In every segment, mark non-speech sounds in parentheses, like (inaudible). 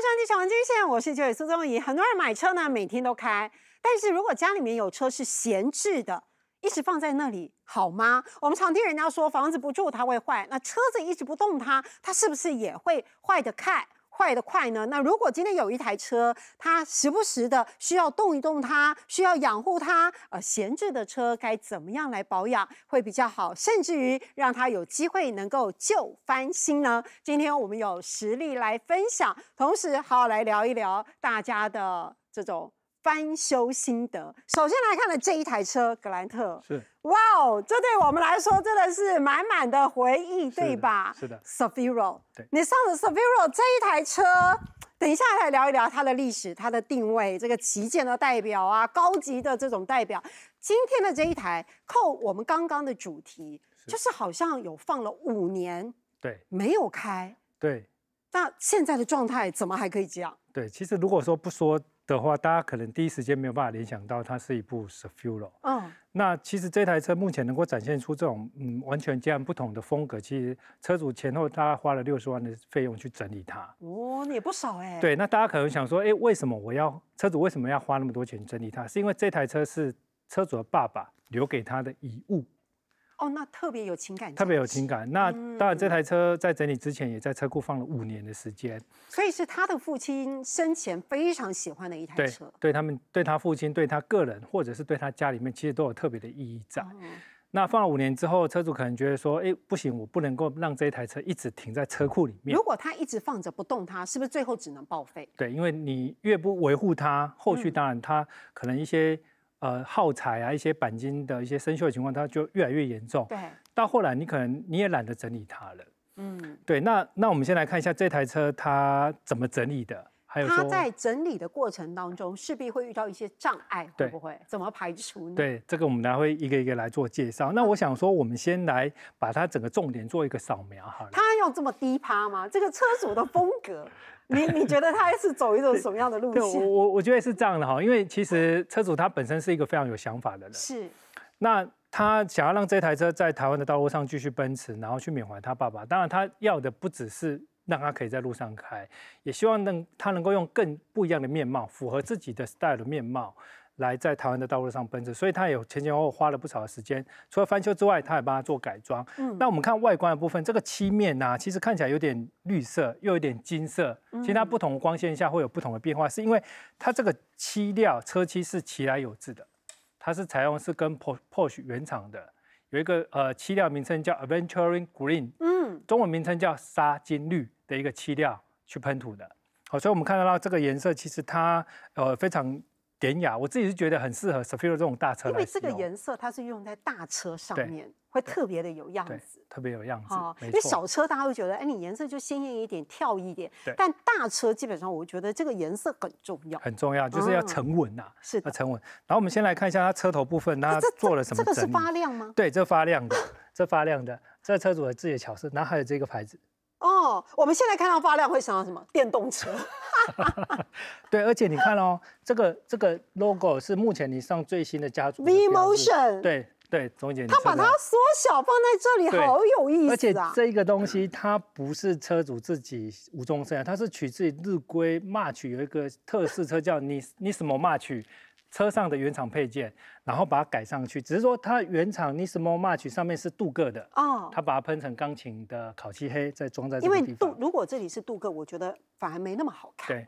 商业财经热线，我是九尾苏宗仪。很多人买车呢，每天都开，但是如果家里面有车是闲置的，一直放在那里，好吗？我们常听人家说房子不住它会坏，那车子一直不动它，它是不是也会坏的？快？坏的快呢？那如果今天有一台车，它时不时的需要动一动，它需要养护它，呃，闲置的车该怎么样来保养会比较好？甚至于让它有机会能够旧翻新呢？今天我们有实力来分享，同时好好来聊一聊大家的这种。翻修心得，首先来看的这一台车，格兰特是哇哦，这对我们来说真的是满满的回忆，对吧？是的，Savio，r 对，你上了 Savio r 这一台车，等一下来聊一聊它的历史、它的定位，这个旗舰的代表啊，高级的这种代表。今天的这一台扣我们刚刚的主题，就是好像有放了五年，对，没有开，对，那现在的状态怎么还可以这样？对，其实如果说不说。的话，大家可能第一时间没有办法联想到它是一部 Sefiro。嗯，那其实这台车目前能够展现出这种嗯完全截然不同的风格，其实车主前后大概花了六十万的费用去整理它。哦，也不少哎。对，那大家可能想说，哎，为什么我要车主为什么要花那么多钱整理它？是因为这台车是车主的爸爸留给他的遗物。哦，那特别有情感，特别有情感。那当然，这台车在整理之前，也在车库放了五年的时间。所以是他的父亲生前非常喜欢的一台车。对，他们对他父亲、对他个人，或者是对他家里面，其实都有特别的意义在。那放了五年之后，车主可能觉得说：“哎，不行，我不能够让这台车一直停在车库里面。”如果他一直放着不动，他是不是最后只能报废？对，因为你越不维护它，后续当然它可能一些。呃，耗材啊，一些钣金的一些生锈的情况，它就越来越严重。对，到后来你可能你也懒得整理它了。嗯，对。那那我们先来看一下这台车它怎么整理的。他在整理的过程当中，势必会遇到一些障碍，会不会？怎么排除？呢？对，这个我们待会一个一个来做介绍。那我想说，我们先来把它整个重点做一个扫描，好了。他要这么低趴吗？这个车主的风格，你你觉得他是走一种什么样的路线？我我我觉得是这样的哈，因为其实车主他本身是一个非常有想法的人。是。那他想要让这台车在台湾的道路上继续奔驰，然后去缅怀他爸爸。当然，他要的不只是。让他可以在路上开，也希望能他能够用更不一样的面貌，符合自己的 style 的面貌，来在台湾的道路上奔驰。所以他有前前后后花了不少的时间，除了翻修之外，他也帮他做改装。嗯，那我们看外观的部分，这个漆面呐，其实看起来有点绿色，又有点金色，其实它不同光线下会有不同的变化，是因为它这个漆料车漆是奇来有质的，它是采用是跟 Porsche 原厂的。有一个呃漆料名称叫 Adventuring Green，嗯，中文名称叫沙金绿的一个漆料去喷涂的，好，所以我们看得到这个颜色其实它呃非常典雅，我自己是觉得很适合 s a f i r a 这种大车因为这个颜色它是用在大车上面。会特别的有样子，特别有样子。因为小车大家会觉得，哎，你颜色就鲜艳一点，跳一点。但大车基本上，我觉得这个颜色很重要，很重要，就是要沉稳啊。是，要沉稳。然后我们先来看一下它车头部分，它做了什么？这个是发亮吗？对，这发亮的，这发亮的。这车主的自己的巧思，然后还有这个牌子。哦，我们现在看到发亮会想到什么？电动车。(laughs) 对，而且你看哦，这个这个 logo 是目前你上最新的家族。V m o t i o n 对。对，中间它把它缩小放在这里，好有意思。而且这个东西它不是车主自己无中生有，它是取自日规 March 有一个特试车叫 Nismo March 车上的原厂配件，然后把它改上去。只是说它原厂 Nismo March 上面是镀铬的哦，它把它喷成钢琴的烤漆黑，再装在这个地方。因为镀如果这里是镀铬，我觉得反而没那么好看。对。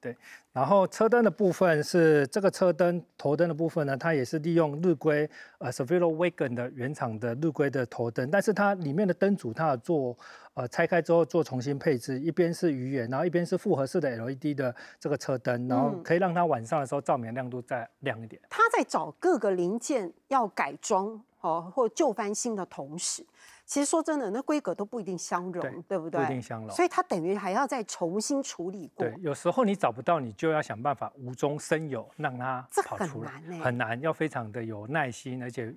对，然后车灯的部分是这个车灯头灯的部分呢，它也是利用日规呃 s a v i l o Wagon 的原厂的日规的头灯，但是它里面的灯组它做呃拆开之后做重新配置，一边是鱼眼，然后一边是复合式的 LED 的这个车灯，然后可以让它晚上的时候照明亮度再亮一点。他在找各个零件要改装哦，或旧翻新的同时。其实说真的，那规格都不一定相容，对不对？不一定相容，所以它等于还要再重新处理过。对，有时候你找不到，你就要想办法无中生有，让它跑出来。很难，很难，要非常的有耐心，而且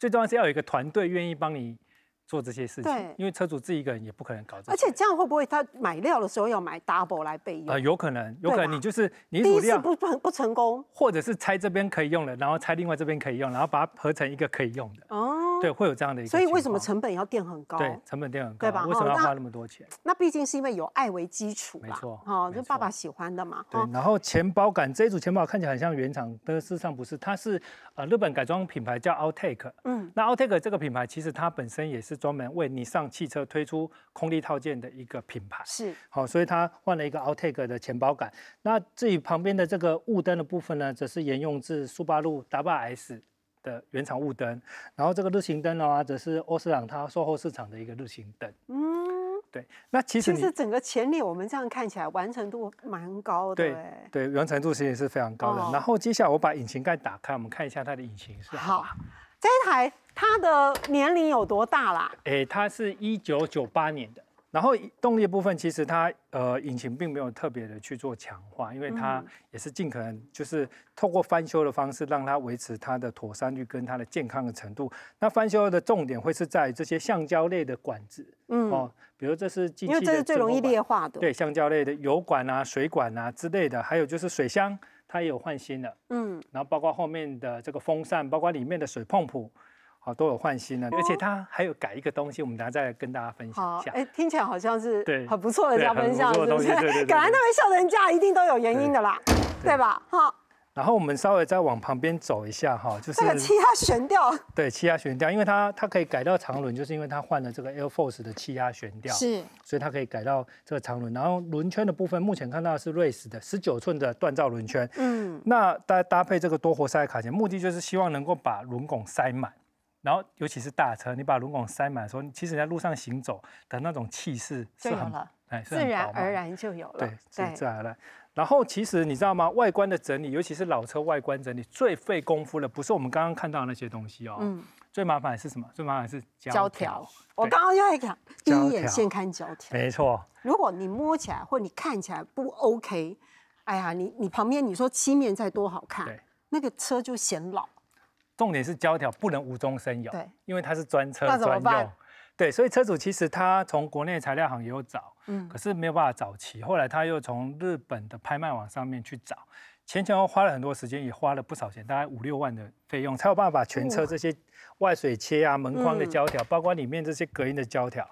最重要是要有一个团队愿意帮你做这些事情。因为车主自己一个人也不可能搞。而且这样会不会他买料的时候要买 double 来备用？呃，有可能，有可能你就是你第一次不不成功，或者是拆这边可以用的，然后拆另外这边可以用，然后把它合成一个可以用的。哦。对，会有这样的，一所以为什么成本要垫很高？对，成本垫很高，对吧？为什么要花那么多钱？那毕竟是因为有爱为基础，没错，哈，就爸爸喜欢的嘛。对，然后钱包感这组钱包看起来很像原厂，但事实上不是，它是呃日本改装品牌叫 Outtake。嗯，那 Outtake 这个品牌其实它本身也是专门为你上汽车推出空力套件的一个品牌。是，好，所以它换了一个 Outtake 的钱包感。那至于旁边的这个雾灯的部分呢，则是沿用自苏巴路 w r 的原厂雾灯，然后这个日行灯呢，话，则是欧司朗它售后市场的一个日行灯。嗯，对，那其实其实整个前脸我们这样看起来完成度蛮高的。对对，完成度其实也是非常高的。然后接下来我把引擎盖打开，我们看一下它的引擎是。好，这一台它的年龄有多大啦？诶，它是一九九八年的。然后动力部分其实它呃引擎并没有特别的去做强化，因为它也是尽可能就是透过翻修的方式让它维持它的妥善率跟它的健康的程度。那翻修的重点会是在这些橡胶类的管子，嗯哦，比如这是机器的最容易裂化的，对橡胶类的油管啊、水管啊之类的，还有就是水箱它也有换新的，嗯，然后包括后面的这个风扇，包括里面的水泵。好，都有换新了，而且它还有改一个东西，我们下再跟大家分享一下。哎，听起来好像是对，很不错的加分项，对对对，(laughs) 改那位笑人家一定都有原因的啦，对吧？哈。然后我们稍微再往旁边走一下哈，就是气压悬吊。对，气压悬吊，因为它它可以改到长轮，就是因为它换了这个 Air Force 的气压悬吊，是，所以它可以改到这个长轮。然后轮圈的部分，目前看到是瑞士的十九寸的锻造轮圈，嗯，那搭搭配这个多活塞卡钳，目的就是希望能够把轮拱塞满。然后，尤其是大车，你把轮毂塞满的时候，其实在路上行走的那种气势是有了，哎，自然而然就有了。对，自然而然。然后，其实你知道吗？外观的整理，尤其是老车外观整理，最费功夫的不是我们刚刚看到那些东西哦。嗯。最麻烦是什么？最麻烦是胶条。我刚刚就在讲，第一眼先看胶条。没错。如果你摸起来或者你看起来不 OK，哎呀，你你旁边你说漆面再多好看，那个车就显老。重点是胶条不能无中生有，因为它是专车专用，对，所以车主其实他从国内材料行也有找，嗯，可是没有办法找齐，后来他又从日本的拍卖网上面去找，前后花了很多时间，也花了不少钱，大概五六万的费用，才有办法把全车这些外水切啊、门框的胶条，包括里面这些隔音的胶条。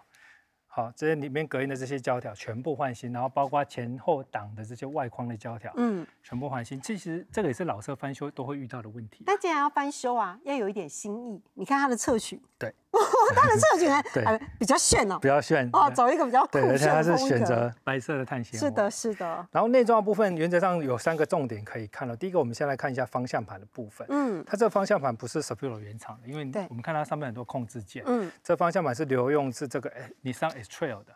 好，这些里面隔音的这些胶条全部换新，然后包括前后挡的这些外框的胶条，嗯，全部换新。其实这个也是老车翻修都会遇到的问题。那既然要翻修啊，要有一点新意。你看它的侧裙，对。它的侧裙还还比较炫哦，比较炫哦，走一个比较酷炫的风格。对，而且它是选择白色的碳纤维。是的，是的。然后内装部分原则上有三个重点可以看到，第一个我们先来看一下方向盘的部分。嗯，它这个方向盘不是 s p b r u 原厂的，因为我们看它上面很多控制键。嗯，这方向盘是留用是这个你上 Extrail 的。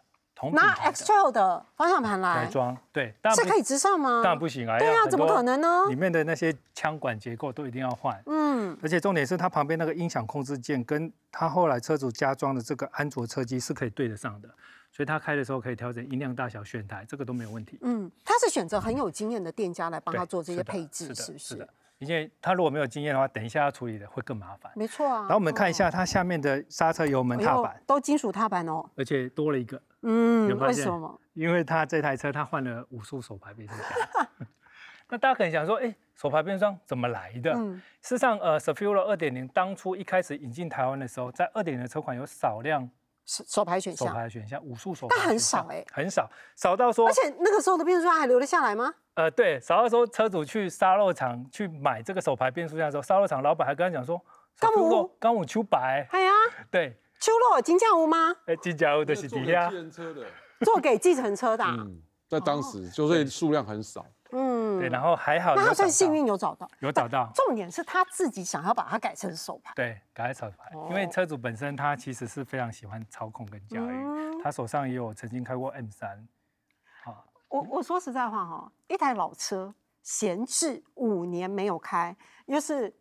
拿 t x a i l 的方向盘来装，对，是可以直上吗？当然不行，啊，对呀，怎么可能呢？里面的那些枪管结构都一定要换，嗯，而且重点是它旁边那个音响控制键，跟它后来车主加装的这个安卓车机是可以对得上的。所以他开的时候可以调整音量大小、选台，这个都没有问题。嗯，他是选择很有经验的店家来帮他做这些配置，是不是？是的，而且他如果没有经验的话，等一下要处理的会更麻烦。没错啊。然后我们看一下它下面的刹车油门踏板，都金属踏板哦。而且多了一个，嗯，为什么？因为他这台车他换了五速手排变速箱。(laughs) 那大家可能想说，哎，手排变速箱怎么来的？嗯，事实上，呃 s u p i l 二2.0当初一开始引进台湾的时候，在二点零的车款有少量。手牌选项，手牌选项，武术手牌，但很少哎，很少，少到说，而且那个时候的变速箱还留得下来吗？呃，对，少到说车主去沙漏厂去买这个手牌变速箱的时候，沙漏厂老板还跟他讲说，刚五，刚五秋百，哎呀，对，秋落金加屋吗？哎，金加屋的是底下，做给计程车的，做给计程车的，嗯，在当时就是数量很少。嗯，对，然后还好，他算幸运有找到，有找到。重点是他自己想要把它改成手牌。对，改成手牌，因为车主本身他其实是非常喜欢操控跟驾驭，他手上也有曾经开过 M 三。好，我我说实在话哈，一台老车闲置五年没有开，又是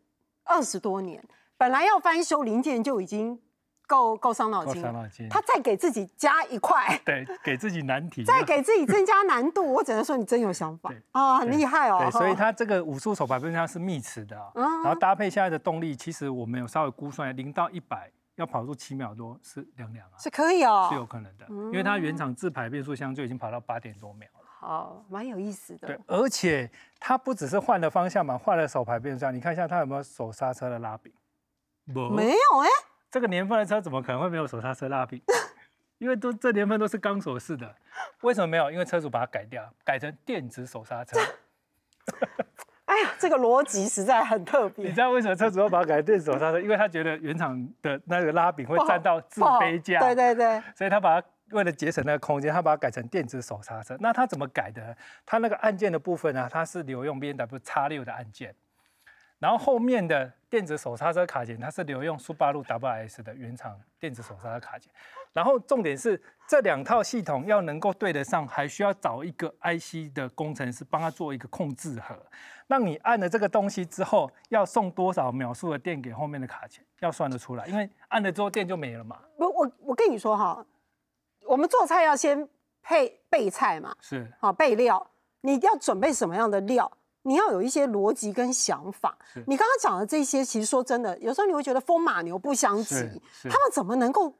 二十多年，本来要翻修零件就已经。够够伤脑筋，够伤脑筋。他再给自己加一块，(laughs) 对，给自己难题，再给自己增加难度。我只能说你真有想法啊，很厉害哦。对，所以他这个五速手排变速箱是密齿的，嗯，然后搭配现在的动力，其实我们有稍微估算，零到一百要跑出七秒多是两两啊，是可以哦，是有可能的，因为他原厂自排变速箱就已经跑到八点多秒了。好，蛮有意思的。对，而且它不只是换了方向盘，换了手排变速箱，你看一下它有没有手刹车的拉柄，没有哎。这个年份的车怎么可能会没有手刹车拉柄？(laughs) 因为都这年份都是钢索式的，为什么没有？因为车主把它改掉，改成电子手刹车。(laughs) 哎呀，这个逻辑实在很特 (laughs) 别。你知道为什么车主要把它改电子手刹车？因为他觉得原厂的那个拉柄会占到自卑架。对对对，所以他把它为了节省那个空间，他把它改成电子手刹车。那他怎么改的？他那个按键的部分呢？他是留用 B N W 叉六的按键。然后后面的电子手刹车卡钳，它是留用苏巴路 WS 的原厂电子手刹车卡钳。然后重点是这两套系统要能够对得上，还需要找一个 IC 的工程师帮他做一个控制盒，那你按了这个东西之后，要送多少秒数的电给后面的卡钳，要算得出来，因为按了之后电就没了嘛。不，我我跟你说哈，我们做菜要先配备菜嘛，是，好备料，你要准备什么样的料？你要有一些逻辑跟想法。你刚刚讲的这些，其实说真的，有时候你会觉得风马牛不相及。他们怎么能够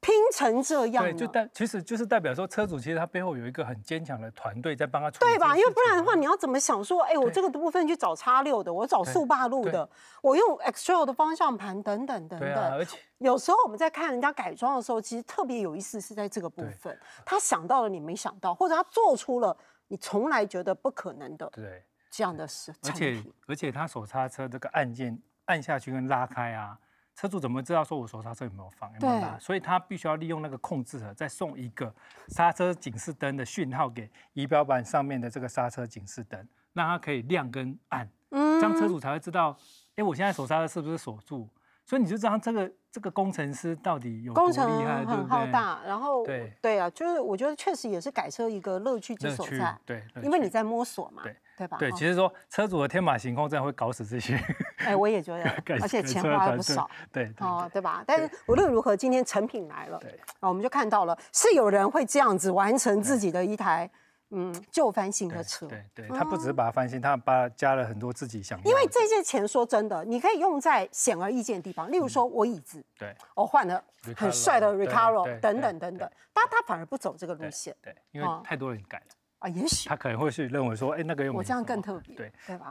拼成这样？对，就代其实就是代表说，车主其实他背后有一个很坚强的团队在帮他。对吧？因为不然的话，你要怎么想说？哎，我这个部分去找叉六的，我找速八路的，我用 X 六的方向盘等等等等。对啊，而且有时候我们在看人家改装的时候，其实特别有意思是在这个部分，他想到了你没想到，或者他做出了你从来觉得不可能的。对。这样的事，而且而且他手刹车这个按键按下去跟拉开啊，车主怎么知道说我手刹车有没有放？对，所以他必须要利用那个控制盒再送一个刹车警示灯的讯号给仪表板上面的这个刹车警示灯，让它可以亮跟暗，这样车主才会知道，哎，我现在手刹的是不是锁住？所以你就知道这个这个工程师到底有多厉害，对浩对？然后对对啊，就是我觉得确实也是改车一个乐趣之所在，对，因为你在摸索嘛。对吧？对，其实说车主的天马行空，真的会搞死这些。哎，我也觉得，(laughs) 而且钱花了不少。对哦，对吧？但是无论如何，今天成品来了，啊，我们就看到了，是有人会这样子完成自己的一台嗯旧翻新的车。对对，他不只是把它翻新，他把加了很多自己想。因为这些钱，说真的，你可以用在显而易见的地方，例如说我椅子，对，我换了很帅的 Recaro，等等等等，但他反而不走这个路线。对，因为太多人改了。啊，也许他可能会去认为说，哎，那个又……我这样更特别，对对吧？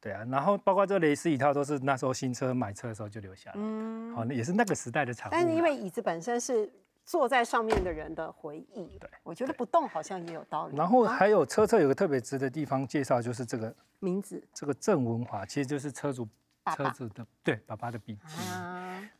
对啊，然后包括这蕾丝椅套都是那时候新车买车的时候就留下来，嗯，哦，那也是那个时代的产物。但是因为椅子本身是坐在上面的人的回忆，对，我觉得不动好像也有道理。然后还有车侧有个特别值的地方介绍，就是这个名字，这个郑文华其实就是车主，车子的对爸爸的笔记。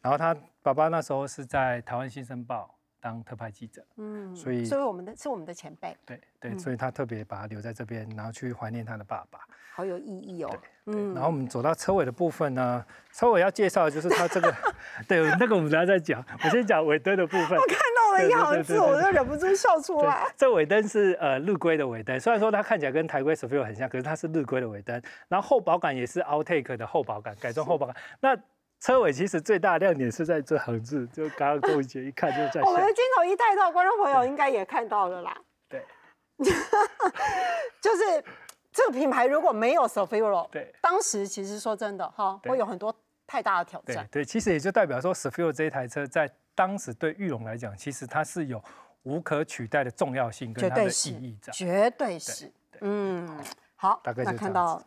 然后他爸爸那时候是在台湾《新生报》。当特派记者，嗯，所以作为我们的，是我们的前辈，对对，所以他特别把他留在这边，然后去怀念他的爸爸，好有意义哦。嗯。然后我们走到车尾的部分呢，车尾要介绍的就是它这个，(laughs) 对，那个我们等下再讲，我先讲尾灯的部分。我看到了一行字，我就忍不住笑出来。这尾灯是呃日规的尾灯，虽然说它看起来跟台规 SUV 很像，可是它是日规的尾灯。然后后保杆也是 Outtake 的后保杆，改装后保杆。那车尾其实最大亮点是在这行字，就刚刚周姐一看就在。我们的镜头一带到观众朋友应该也看到了啦。对，(laughs) 就是这个品牌如果没有 Sofia，对，当时其实说真的哈，我有很多太大的挑战。对其实也就代表说 Sofia 这台车在当时对玉龙来讲，其实它是有无可取代的重要性跟它的意义绝对是。嗯，好，大概就看到。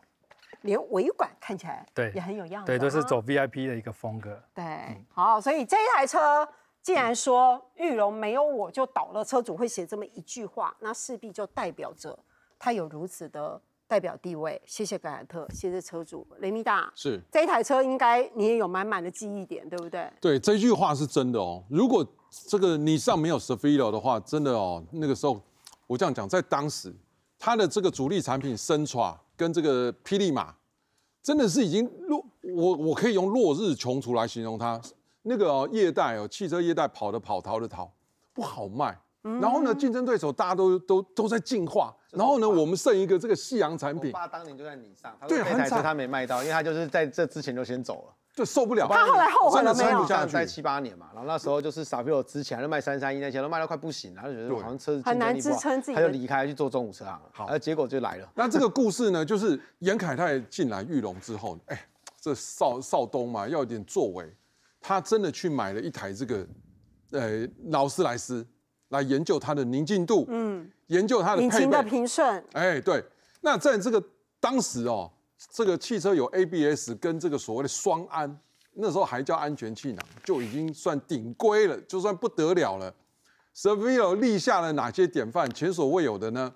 连尾管看起来对也很有样子，对都是走 VIP 的一个风格。对，好，所以这一台车既然说玉龙没有我就倒了，车主会写这么一句话，那势必就代表着他有如此的代表地位。谢谢格兰特，谢谢车主雷米达。是这一台车应该你也有满满的记忆点，对不对？对，这句话是真的哦。如果这个你上没有 s e v i l o 的话，真的哦，那个时候我这样讲，在当时它的这个主力产品 c e n t r a 跟这个霹雳马，真的是已经落我我可以用落日穷途来形容它那个哦，业贷哦，汽车业贷跑的跑，逃的逃，不好卖。然后呢，竞争对手大家都都都在进化。然后呢，我们剩一个这个夕阳产品。我爸当年就在你上，对，很台车他没卖到，因为他就是在这之前就先走了。就受不了，他后来后悔没有。在七八年嘛，然后那时候就是傻逼，我之前就卖三三一那些都卖到快不行了，他就觉得好像车子很难支撑自己，他就离开去做中午车行。好，结果就来了。那这个故事呢，就是严凯泰进来玉龙之后，哎，这邵邵东嘛要有点作为，他真的去买了一台这个呃劳斯莱斯来研究它的宁静度，嗯，研究它的引擎的平顺。哎，对，那在这个当时哦。这个汽车有 ABS 跟这个所谓的双安，那时候还叫安全气囊，就已经算顶规了，就算不得了了。s e v o 立下了哪些典范，前所未有的呢？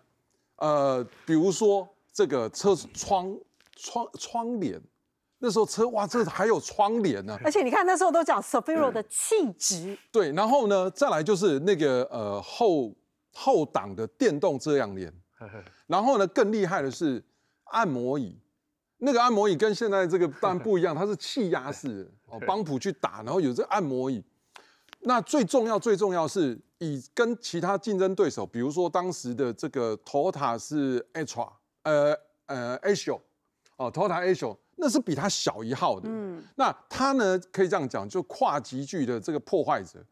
呃，比如说这个车窗窗窗帘，那时候车哇，这还有窗帘呢。而且你看那时候都讲 SUVO 的气质。对，然后呢，再来就是那个呃后后挡的电动遮阳帘，(laughs) 然后呢更厉害的是按摩椅。那个按摩椅跟现在这个当然不一样，它是气压式的，(laughs) 哦，帮浦去打，然后有这按摩椅。那最重要、最重要是以跟其他竞争对手，比如说当时的这个 t o t a 是 Etra，呃呃 a s i o 哦 t o t a a s i o 那是比它小一号的。嗯，那它呢可以这样讲，就跨级距的这个破坏者。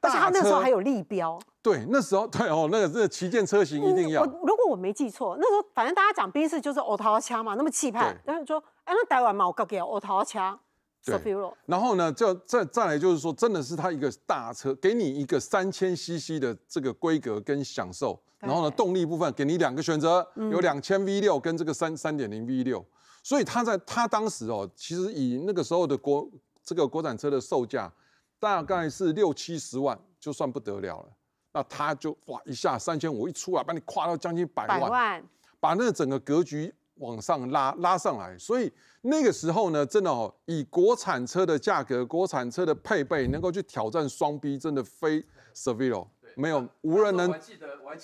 而且他那时候还有立标，对，那时候对哦，那个是旗舰车型一定要。如果我没记错，那时候反正大家讲宾士就是奥拓枪嘛，那么气派。然后说，哎，那台湾嘛，我搞个奥拓车，说不了。然后呢，就再再来就是说，真的是它一个大车，给你一个三千 CC 的这个规格跟享受。然后呢，动力部分给你两个选择，有两千 V 六跟这个三三点零 V 六。所以它在它当时哦，其实以那个时候的国这个国产车的售价。大概是六七十万就算不得了了，那他就哇一下三千五一出来，把你跨到将近百万，把那整个格局往上拉拉上来。所以那个时候呢，真的哦，以国产车的价格、国产车的配备，能够去挑战双 B，真的非 s e v 罗。没有无人能，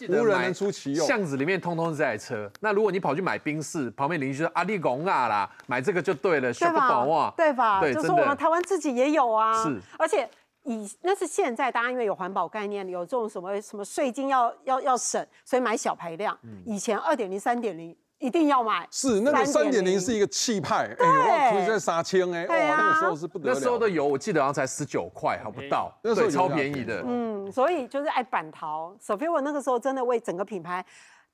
无人能出其右。巷子里面通通是这台车。那如果你跑去买冰室，旁边邻居说阿力贡啊啦，买这个就对了，说不懂话，对吧？对，就是我们台湾自己也有啊。是，而且以那是现在，大家因为有环保概念，有这种什么什么税金要要要省，所以买小排量。以前二点零、三点零。一定要买是那个三点零是一个气派，哎呦哇！同在杀青哎，哇，那个时候是不得了，那时候的油我记得好像才十九块还不到，那时候超便宜的。嗯，所以就是爱板淘，sofia 那个时候真的为整个品牌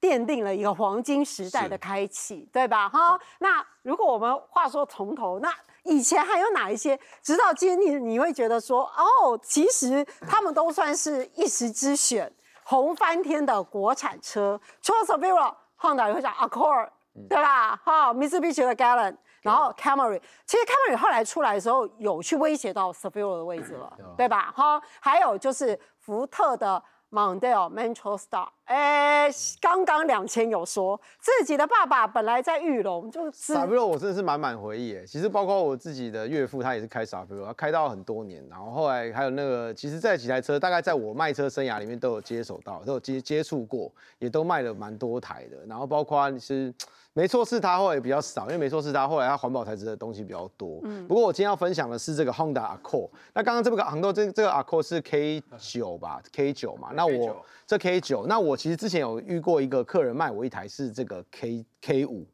奠定了一个黄金时代的开启，对吧？哈，那如果我们话说从头，那以前还有哪一些，直到今天你你会觉得说哦，其实他们都算是一时之选，红翻天的国产车，除了 sofia。晃到也会讲 Accord，对吧？哈，Mitsubishi g a l l o n 然后 Camry，其实 Camry 后来出来的时候有去威胁到 Sequoia 的位置了，对吧？哈，还有就是福特的 Mondeo a、Metro Star。诶，刚刚两千有说自己的爸爸本来在玉龙就是。傻 b r 我真的是满满回忆哎。其实包括我自己的岳父，他也是开傻 u b r 他开到很多年。然后后来还有那个，其实这几台车，大概在我卖车生涯里面都有接手到，都有接接触过，也都卖了蛮多台的。然后包括是没错是他，后来比较少，因为没错是他，后来他环保材质的东西比较多。嗯。不过我今天要分享的是这个 Honda Accord。那刚刚这个很多这这个 Accord 是 K 九吧？K 九嘛？那我。这 K 九，那我其实之前有遇过一个客人卖我一台是这个 K K 五，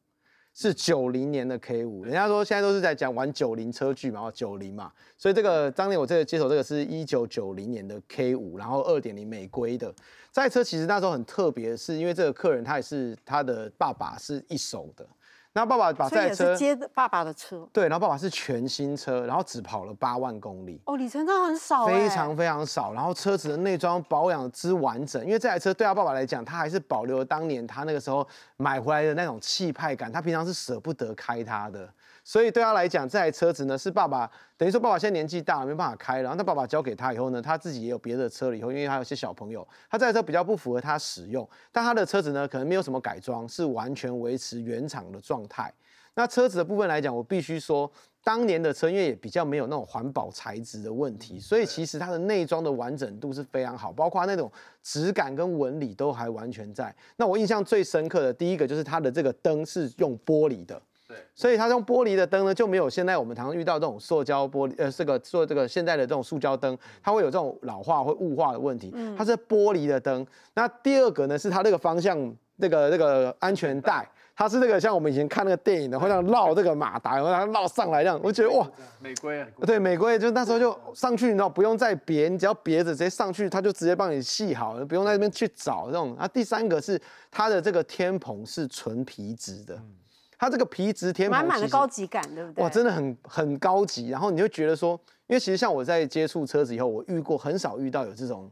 是九零年的 K 五，人家说现在都是在讲玩九零车距嘛，九零嘛，所以这个当年我这个接手这个是一九九零年的 K 五，然后二点零美规的这台车其实那时候很特别，是因为这个客人他也是他的爸爸是一手的。然后爸爸把台车接爸爸的车，对，然后爸爸是全新车，然后只跑了八万公里，哦，里程真的很少，非常非常少。然后车子的内装保养之完整，因为这台车对他爸爸来讲，他还是保留了当年他那个时候买回来的那种气派感，他平常是舍不得开它的。所以对他来讲，这台车子呢是爸爸，等于说爸爸现在年纪大，了，没办法开，然后他爸爸交给他以后呢，他自己也有别的车了以后，因为还有些小朋友，他这台车比较不符合他使用。但他的车子呢，可能没有什么改装，是完全维持原厂的状态。那车子的部分来讲，我必须说，当年的车因为也比较没有那种环保材质的问题，所以其实它的内装的完整度是非常好，包括那种质感跟纹理都还完全在。那我印象最深刻的第一个就是它的这个灯是用玻璃的。所以它用玻璃的灯呢，就没有现在我们常常遇到这种塑胶玻璃呃，这个做这个现在的这种塑胶灯，它会有这种老化会雾化的问题。嗯，它是玻璃的灯。那第二个呢，是它这个方向这个这个安全带，它是那个像我们以前看那个电影的，会这样绕这个马达，然后它绕上来这样。我觉得哇，美规啊，对美规，就那时候就上去，你知道不用再别，你只要别着直接上去，它就直接帮你系好，不用在那边去找这种。啊，第三个是它的这个天棚是纯皮质的。它这个皮质天满满的高级感，对不对？哇，真的很很高级。然后你就觉得说，因为其实像我在接触车子以后，我遇过很少遇到有这种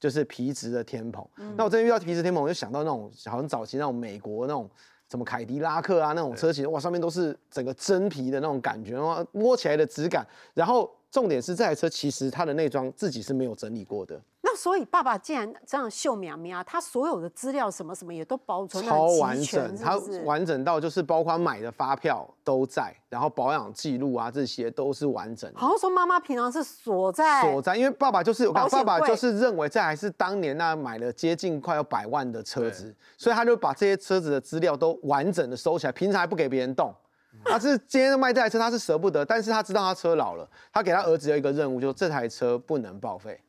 就是皮质的天棚。那我真的遇到皮质天棚，我就想到那种好像早期那种美国那种什么凯迪拉克啊那种车型，哇，上面都是整个真皮的那种感觉，哇，摸起来的质感。然后重点是这台车其实它的内装自己是没有整理过的。所以爸爸竟然这样秀苗苗他所有的资料什么什么也都保存超完整，他完整到就是包括买的发票都在，然后保养记录啊这些都是完整的。好像说妈妈平常是锁在锁在，因为爸爸就是爸爸就是认为这还是当年那买了接近快要百万的车子，所以他就把这些车子的资料都完整的收起来，平常不给别人动。(laughs) 他是今天卖这台车他是舍不得，但是他知道他车老了，他给他儿子有一个任务，就是这台车不能报废。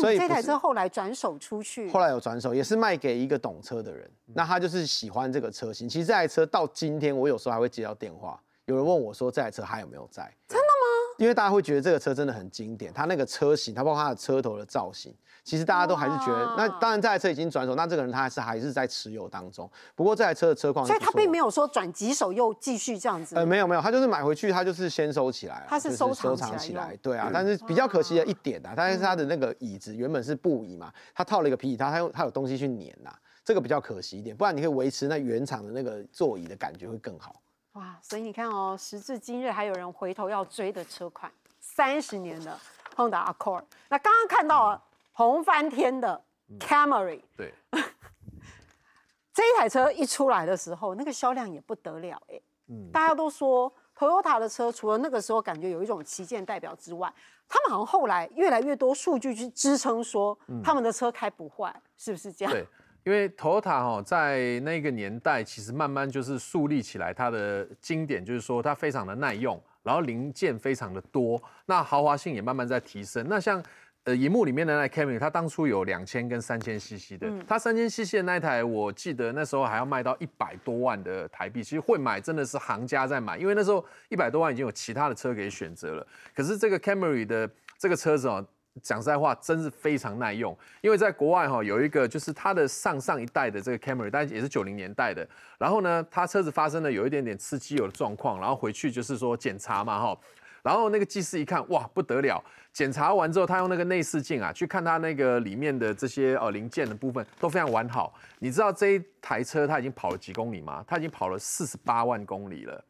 所以这台车后来转手出去，后来有转手，也是卖给一个懂车的人。那他就是喜欢这个车型。其实这台车到今天，我有时候还会接到电话，有人问我说这台车还有没有在？真的吗？因为大家会觉得这个车真的很经典，它那个车型，它包括它的车头的造型。其实大家都还是觉得，那当然这台车已经转手，那这个人他还是还是在持有当中。不过这台车的车况，所以他并没有说转几手又继续这样子。呃，没有没有，他就是买回去，他就是先收起来，他是收藏起来。对啊，但是比较可惜的一点啊，他是他的那个椅子原本是布椅嘛，他套了一个皮，他他用他有东西去粘呐，这个比较可惜一点，不然你可以维持那原厂的那个座椅的感觉会更好。哇，所以你看哦，时至今日还有人回头要追的车款，三十年的 Honda Accord，那刚刚看到。红翻天的 Camry，对，(laughs) 这一台车一出来的时候，那个销量也不得了哎，嗯，大家都说 Toyota 的车，除了那个时候感觉有一种旗舰代表之外，他们好像后来越来越多数据去支撑说，他们的车开不坏，是不是这样？对，因为 Toyota 哈，在那个年代其实慢慢就是树立起来它的经典，就是说它非常的耐用，然后零件非常的多，那豪华性也慢慢在提升。那像。呃，荧幕里面的那 Camry，它当初有两千跟三千 CC 的，它三千 CC 的那台，我记得那时候还要卖到一百多万的台币。其实会买真的是行家在买，因为那时候一百多万已经有其他的车以选择了。可是这个 Camry 的这个车子哦，讲实在话，真是非常耐用。因为在国外哈，有一个就是它的上上一代的这个 Camry，但也是九零年代的。然后呢，它车子发生了有一点点吃机油的状况，然后回去就是说检查嘛，哈。然后那个技师一看，哇，不得了！检查完之后，他用那个内视镜啊，去看他那个里面的这些呃零件的部分都非常完好。你知道这一台车他已经跑了几公里吗？他已经跑了四十八万公里了。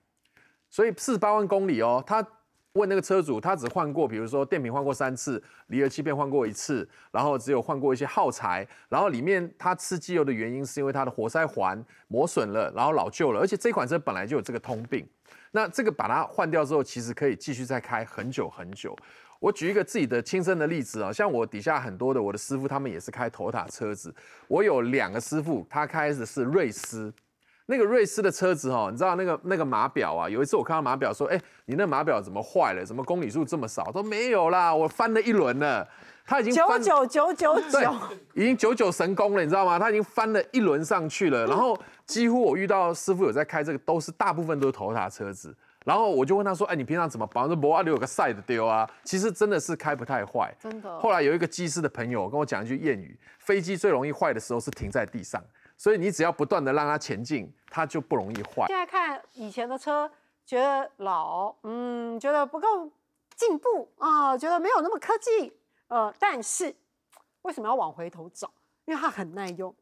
所以四十八万公里哦，他问那个车主，他只换过，比如说电瓶换过三次，离合器片换过一次，然后只有换过一些耗材。然后里面他吃机油的原因是因为它的活塞环磨损了，然后老旧了。而且这款车本来就有这个通病。那这个把它换掉之后，其实可以继续再开很久很久。我举一个自己的亲身的例子啊，像我底下很多的我的师傅，他们也是开头塔车子。我有两个师傅，他开的是瑞斯，那个瑞斯的车子哦，你知道那个那个码表啊？有一次我看到码表说，哎，你那码表怎么坏了？怎么公里数这么少都没有啦！我翻了一轮呢，他已经九九九九九，已经九九神功了，你知道吗？他已经翻了一轮上去了。然后几乎我遇到师傅有在开这个，都是大部分都是头塔车子。然后我就问他说，哎，你平常怎么保？我说，我阿刘有个塞子丢啊。其实真的是开不太坏，真的。后来有一个机师的朋友跟我讲一句谚语：飞机最容易坏的时候是停在地上。所以你只要不断的让它前进，它就不容易坏。现在看以前的车，觉得老，嗯，觉得不够进步啊，觉得没有那么科技，呃，但是为什么要往回头走？因为它很耐用。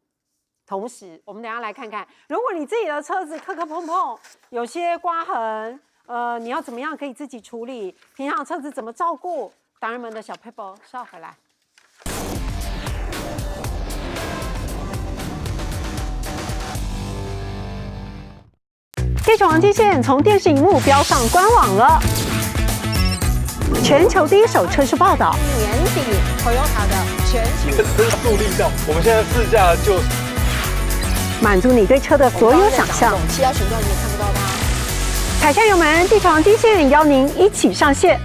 同时，我们等下来看看，如果你自己的车子磕磕碰碰，有些刮痕，呃，你要怎么样可以自己处理？平常车子怎么照顾？达人们的小佩宝收回来。这场金线从电视荧幕飙上官网了，全球第一手车市报道。年底 Toyota 的全景车速助力项，我们现在试驾就满足你对车的所有想象。其他刚刚在你也看不到它，踩下油门，这场金线邀您一起上线。